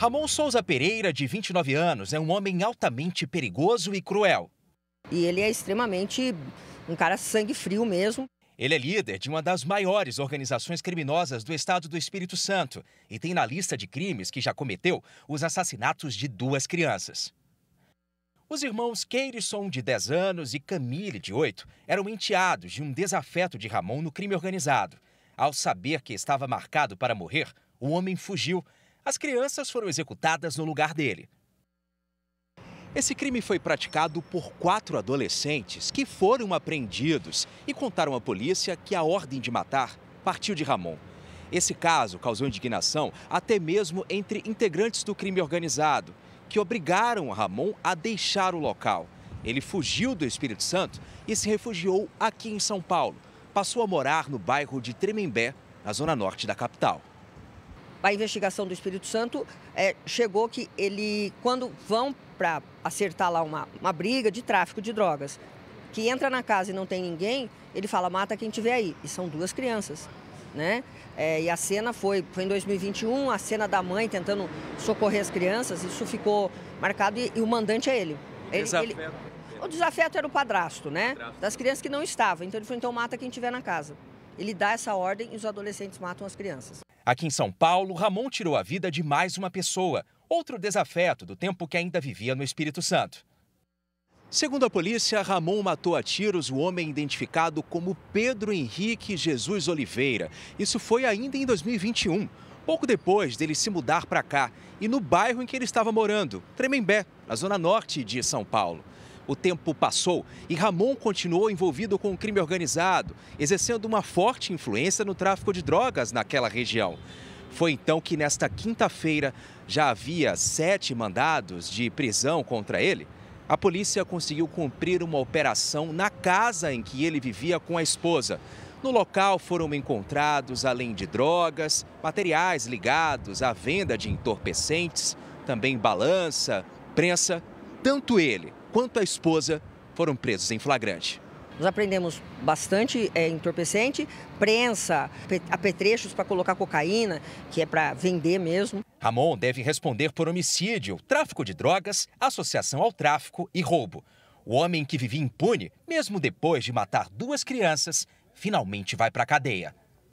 Ramon Souza Pereira, de 29 anos, é um homem altamente perigoso e cruel. E ele é extremamente um cara sangue frio mesmo. Ele é líder de uma das maiores organizações criminosas do estado do Espírito Santo e tem na lista de crimes que já cometeu os assassinatos de duas crianças. Os irmãos Keirisson, de 10 anos, e Camille, de 8, eram enteados de um desafeto de Ramon no crime organizado. Ao saber que estava marcado para morrer, o homem fugiu as crianças foram executadas no lugar dele. Esse crime foi praticado por quatro adolescentes que foram apreendidos e contaram à polícia que a ordem de matar partiu de Ramon. Esse caso causou indignação até mesmo entre integrantes do crime organizado, que obrigaram Ramon a deixar o local. Ele fugiu do Espírito Santo e se refugiou aqui em São Paulo. Passou a morar no bairro de Tremembé, na zona norte da capital a investigação do Espírito Santo é, chegou que ele, quando vão para acertar lá uma, uma briga de tráfico de drogas, que entra na casa e não tem ninguém, ele fala, mata quem tiver aí. E são duas crianças, né? É, e a cena foi, foi em 2021, a cena da mãe tentando socorrer as crianças, isso ficou marcado e, e o mandante é ele. ele, desafeto. ele o desafeto era o padrasto, né? Padrasto. Das crianças que não estavam. Então ele falou, então mata quem tiver na casa. Ele dá essa ordem e os adolescentes matam as crianças. Aqui em São Paulo, Ramon tirou a vida de mais uma pessoa, outro desafeto do tempo que ainda vivia no Espírito Santo. Segundo a polícia, Ramon matou a tiros o homem identificado como Pedro Henrique Jesus Oliveira. Isso foi ainda em 2021, pouco depois dele se mudar para cá e no bairro em que ele estava morando, Tremembé, na zona norte de São Paulo. O tempo passou e Ramon continuou envolvido com o crime organizado, exercendo uma forte influência no tráfico de drogas naquela região. Foi então que, nesta quinta-feira, já havia sete mandados de prisão contra ele. A polícia conseguiu cumprir uma operação na casa em que ele vivia com a esposa. No local foram encontrados, além de drogas, materiais ligados à venda de entorpecentes, também balança, prensa. Tanto ele quanto a esposa foram presos em flagrante. Nós aprendemos bastante é, entorpecente, prensa, apetrechos para colocar cocaína, que é para vender mesmo. Ramon deve responder por homicídio, tráfico de drogas, associação ao tráfico e roubo. O homem que vivia impune, mesmo depois de matar duas crianças, finalmente vai para a cadeia.